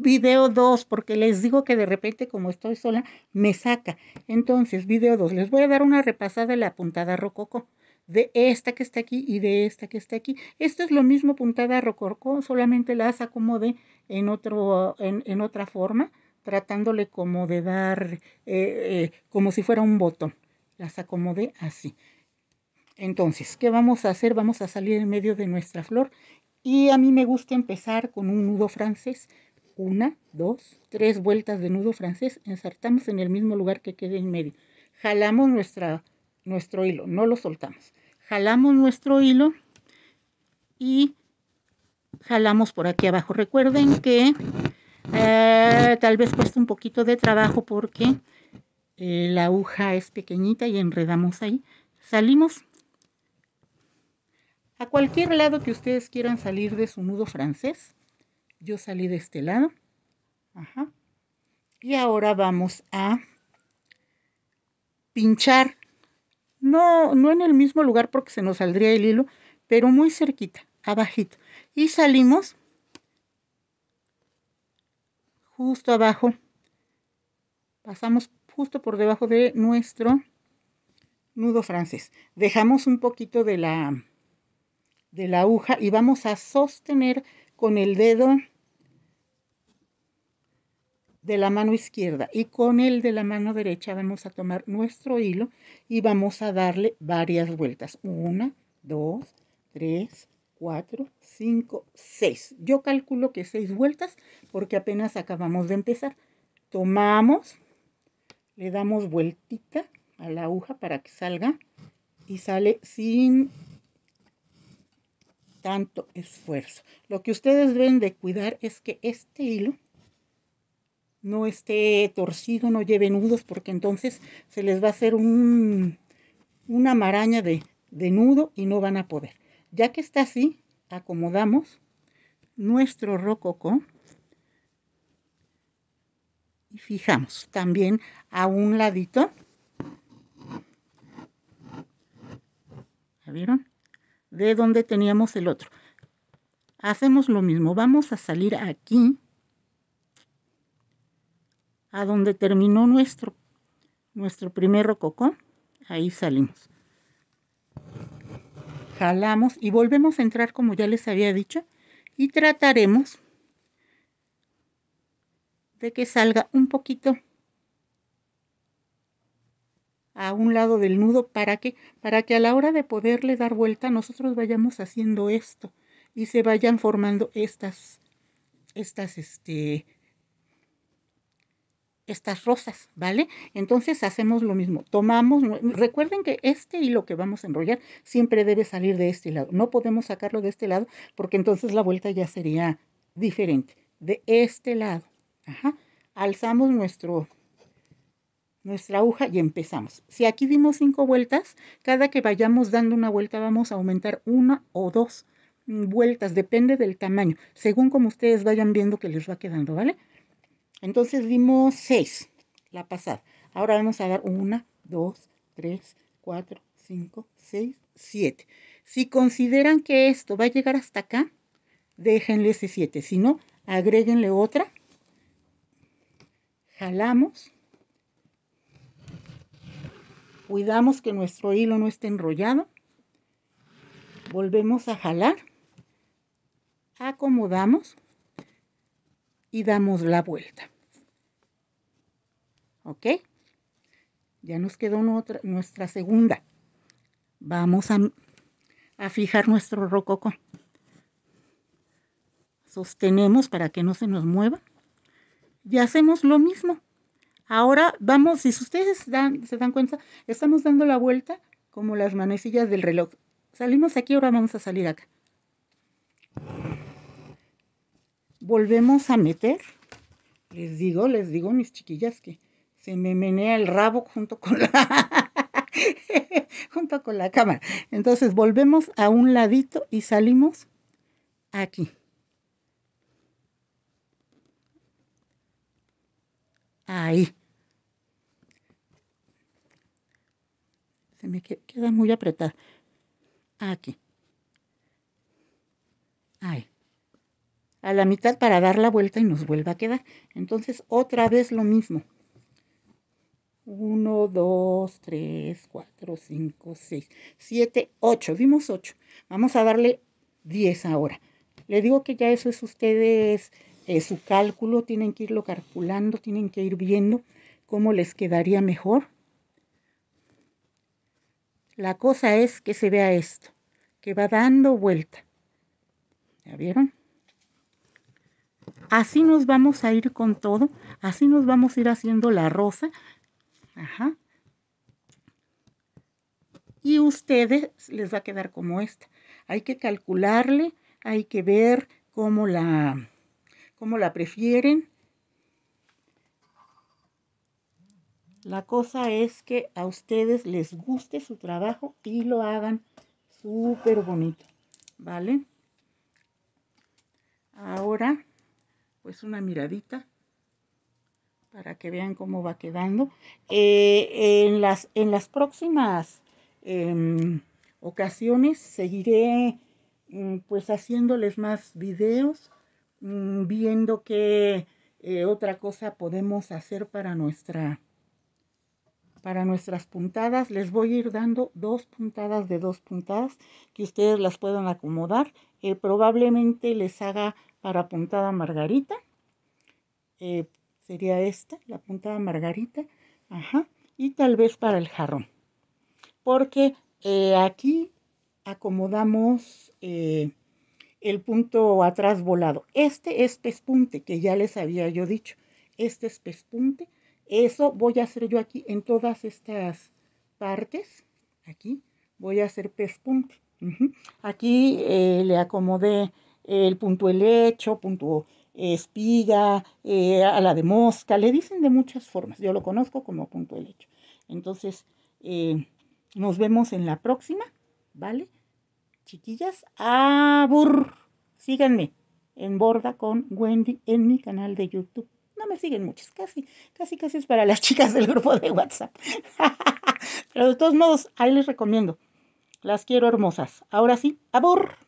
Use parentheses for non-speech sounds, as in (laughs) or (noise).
video 2, porque les digo que de repente como estoy sola, me saca. Entonces, video 2, les voy a dar una repasada de la puntada rococó, de esta que está aquí y de esta que está aquí. Esto es lo mismo puntada rococó, solamente las acomodé en, otro, en, otra forma, tratándole como de dar, eh, eh, como si fuera un botón. Las acomodé así. Entonces, ¿qué vamos a hacer? Vamos a salir en medio de nuestra flor y a mí me gusta empezar con un nudo francés. Una, dos, tres vueltas de nudo francés, ensartamos en el mismo lugar que quede en medio. Jalamos nuestra, nuestro hilo, no lo soltamos. Jalamos nuestro hilo y jalamos por aquí abajo. Recuerden que eh, tal vez cuesta un poquito de trabajo porque eh, la aguja es pequeñita y enredamos ahí. Salimos a cualquier lado que ustedes quieran salir de su nudo francés yo salí de este lado. Y ahora vamos a pinchar. No, no en el mismo lugar porque se nos saldría el hilo, pero muy cerquita, abajito. Y salimos justo abajo. Pasamos justo por debajo de nuestro nudo francés. Dejamos un poquito de la, de la aguja y vamos a sostener con el dedo de la mano izquierda y con el de la mano derecha vamos a tomar nuestro hilo y vamos a darle varias vueltas. Una, dos, tres, cuatro, cinco, seis. Yo calculo que seis vueltas porque apenas acabamos de empezar. Tomamos, le damos vueltita a la aguja para que salga y sale sin tanto esfuerzo. Lo que ustedes deben de cuidar es que este hilo no esté torcido, no lleve nudos, porque entonces se les va a hacer un, una maraña de, nudo y no van a poder. Ya que está así, acomodamos nuestro rococó y fijamos también a un ladito. vieron? De donde teníamos el otro. Hacemos lo mismo, vamos a salir aquí a donde terminó nuestro, nuestro primer rococó, ahí salimos. Jalamos y volvemos a entrar como ya les había dicho y trataremos de que salga un poquito a un lado del nudo para que para que a la hora de poderle dar vuelta nosotros vayamos haciendo esto y se vayan formando estas estas este estas rosas, ¿vale? Entonces hacemos lo mismo, tomamos, recuerden que este hilo que vamos a enrollar siempre debe salir de este lado, no podemos sacarlo de este lado porque entonces la vuelta ya sería diferente, de este lado, ajá, alzamos nuestro, nuestra aguja y empezamos. Si aquí dimos cinco vueltas, cada que vayamos dando una vuelta vamos a aumentar una o dos vueltas, depende del tamaño, según como ustedes vayan viendo que les va quedando, ¿vale? Entonces dimos 6, la pasada. Ahora vamos a dar 1, 2, 3, 4, 5, 6, 7. Si consideran que esto va a llegar hasta acá, déjenle ese 7. Si no, agréguenle otra. Jalamos. Cuidamos que nuestro hilo no esté enrollado. Volvemos a jalar. Acomodamos y damos la vuelta. ¿Ok? Ya nos quedó nuestra, segunda. Vamos a, fijar nuestro rococo, Sostenemos para que no se nos mueva. Y hacemos lo mismo. Ahora vamos, si ustedes se dan cuenta, estamos dando la vuelta como las manecillas del reloj. Salimos aquí, ahora vamos a salir acá. volvemos a meter. Les digo, les digo, mis chiquillas, que se me menea el rabo junto con la, (laughs) junto con la cámara. Entonces volvemos a un ladito y salimos aquí. Ahí. Se me queda muy apretada. Aquí. Ahí a la mitad para dar la vuelta y nos vuelva a quedar. Entonces, otra vez lo mismo. 1, 2, 3, 4, 5, 6, 7, 8. Dimos 8. Vamos a darle 10 ahora. Le digo que ya eso es ustedes, eh, su cálculo, tienen que irlo calculando, tienen que ir viendo cómo les quedaría mejor. La cosa es que se vea esto, que va dando vuelta. ¿Ya vieron? Así nos vamos a ir con todo, así nos vamos a ir haciendo la rosa. Ajá. Y ustedes les va a quedar como esta. Hay que calcularle, hay que ver cómo la, cómo la prefieren. La cosa es que a ustedes les guste su trabajo y lo hagan súper bonito, ¿vale? Ahora pues una miradita para que vean cómo va quedando. Eh, en, las, en las próximas em, ocasiones seguiré mm, pues haciéndoles más videos, mm, viendo qué eh, otra cosa podemos hacer para nuestra para nuestras puntadas les voy a ir dando dos puntadas de dos puntadas que ustedes las puedan acomodar. Eh, probablemente les haga para puntada margarita. Eh, sería esta, la puntada margarita. Y tal vez para el jarrón. Porque eh, aquí acomodamos eh, el punto atrás volado. Este es pespunte, que ya les había yo dicho. Este es pespunte. Eso voy a hacer yo aquí en todas estas partes. Aquí voy a hacer pespunte. Aquí le acomodé el punto helecho, punto espiga, eh, a la de mosca, le dicen de muchas formas. Yo lo conozco como punto el hecho Entonces, eh, nos vemos en la próxima, ¿vale? Chiquillas, abur, síganme en Borda con Wendy en mi canal de YouTube. No me siguen muchas, casi, casi, casi es para las (laughs) chicas del grupo de WhatsApp. (laughs) Pero de todos modos, ahí les recomiendo. Las quiero hermosas. Ahora sí, abur.